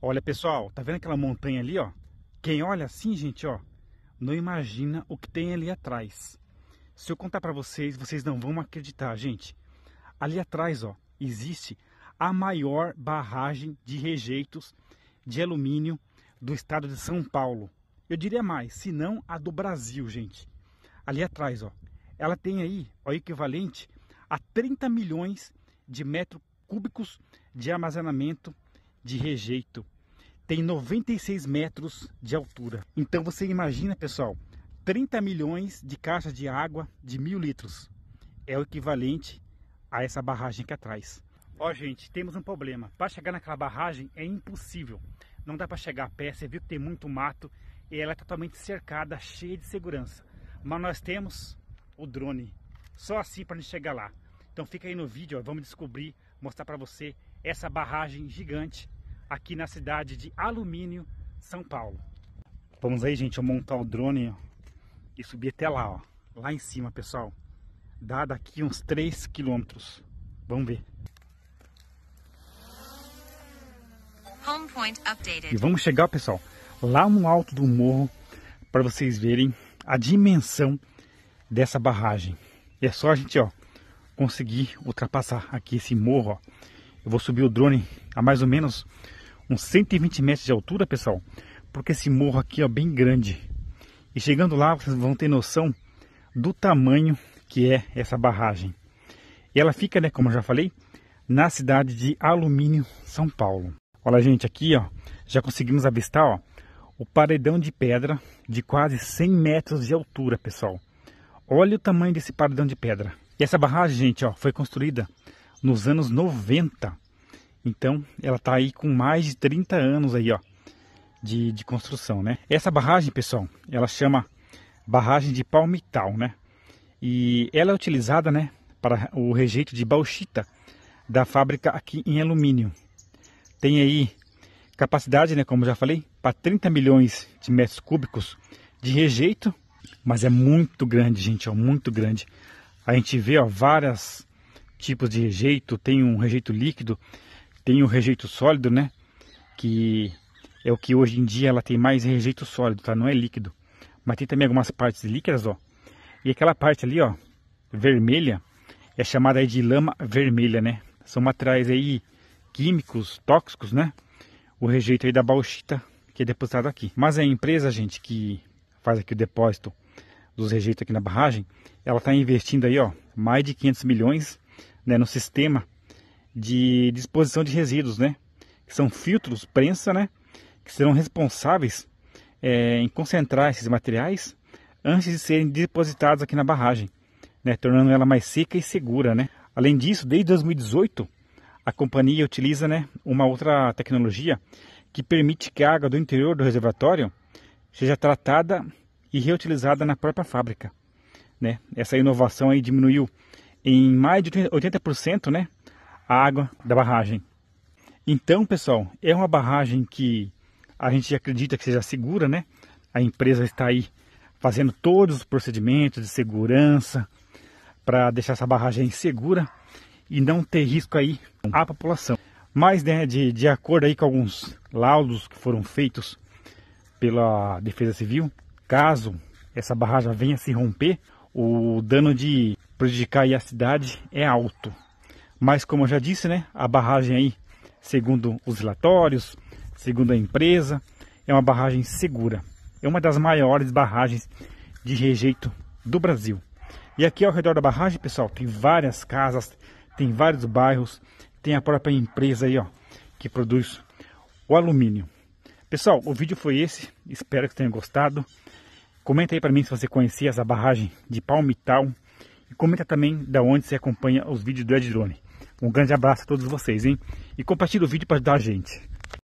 Olha, pessoal, tá vendo aquela montanha ali, ó? Quem olha assim, gente, ó, não imagina o que tem ali atrás. Se eu contar para vocês, vocês não vão acreditar, gente. Ali atrás, ó, existe a maior barragem de rejeitos de alumínio do estado de São Paulo. Eu diria mais, se não a do Brasil, gente. Ali atrás, ó. Ela tem aí o equivalente a 30 milhões de metros cúbicos de armazenamento de rejeito. Tem 96 metros de altura. Então você imagina, pessoal, 30 milhões de caixas de água de mil litros. É o equivalente a essa barragem aqui atrás. Ó, gente, temos um problema. Para chegar naquela barragem é impossível. Não dá para chegar a pé. Você viu que tem muito mato e ela é totalmente cercada, cheia de segurança. Mas nós temos o drone. Só assim para gente chegar lá. Então fica aí no vídeo, ó, vamos descobrir, mostrar para você essa barragem gigante aqui na cidade de Alumínio, São Paulo. Vamos aí, gente, eu montar o drone e subir até lá, ó. Lá em cima, pessoal. Dá daqui uns 3 quilômetros. Vamos ver. E vamos chegar, pessoal, lá no alto do morro para vocês verem a dimensão dessa barragem. E é só a gente, ó, conseguir ultrapassar aqui esse morro, ó. Eu vou subir o drone a mais ou menos uns 120 metros de altura, pessoal, porque esse morro aqui é bem grande. E chegando lá, vocês vão ter noção do tamanho que é essa barragem. E ela fica, né, como eu já falei, na cidade de Alumínio, São Paulo. Olha, gente, aqui ó, já conseguimos avistar ó, o paredão de pedra de quase 100 metros de altura, pessoal. Olha o tamanho desse paredão de pedra. E essa barragem, gente, ó, foi construída nos anos 90 então, ela está aí com mais de 30 anos aí, ó, de, de construção, né? Essa barragem, pessoal, ela chama barragem de palmital, né? E ela é utilizada, né, para o rejeito de bauxita da fábrica aqui em alumínio. Tem aí capacidade, né, como já falei, para 30 milhões de metros cúbicos de rejeito, mas é muito grande, gente, é muito grande. A gente vê, ó, vários tipos de rejeito, tem um rejeito líquido, tem o rejeito sólido, né? Que é o que hoje em dia ela tem mais rejeito sólido, tá? Não é líquido. Mas tem também algumas partes líquidas, ó. E aquela parte ali, ó, vermelha, é chamada de lama vermelha, né? São materiais aí químicos, tóxicos, né? O rejeito aí da bauxita que é depositado aqui. Mas a empresa, gente, que faz aqui o depósito dos rejeitos aqui na barragem, ela está investindo aí, ó, mais de 500 milhões né, no sistema de disposição de resíduos, né? Que são filtros, prensa, né? Que serão responsáveis é, em concentrar esses materiais antes de serem depositados aqui na barragem, né? Tornando ela mais seca e segura, né? Além disso, desde 2018, a companhia utiliza, né? Uma outra tecnologia que permite que a água do interior do reservatório seja tratada e reutilizada na própria fábrica. Né? Essa inovação aí diminuiu em mais de 80%, né? a água da barragem. Então, pessoal, é uma barragem que a gente acredita que seja segura, né? A empresa está aí fazendo todos os procedimentos de segurança para deixar essa barragem segura e não ter risco aí à população. Mas, né, de, de acordo aí com alguns laudos que foram feitos pela Defesa Civil, caso essa barragem venha a se romper, o dano de prejudicar a cidade é alto. Mas como eu já disse, né, a barragem aí, segundo os relatórios, segundo a empresa, é uma barragem segura. É uma das maiores barragens de rejeito do Brasil. E aqui ao redor da barragem, pessoal, tem várias casas, tem vários bairros, tem a própria empresa aí, ó, que produz o alumínio. Pessoal, o vídeo foi esse, espero que tenham gostado. Comenta aí para mim se você conhecia essa barragem de Palmital e comenta também da onde você acompanha os vídeos do Ed Drone. Um grande abraço a todos vocês, hein? E compartilhe o vídeo para ajudar a gente.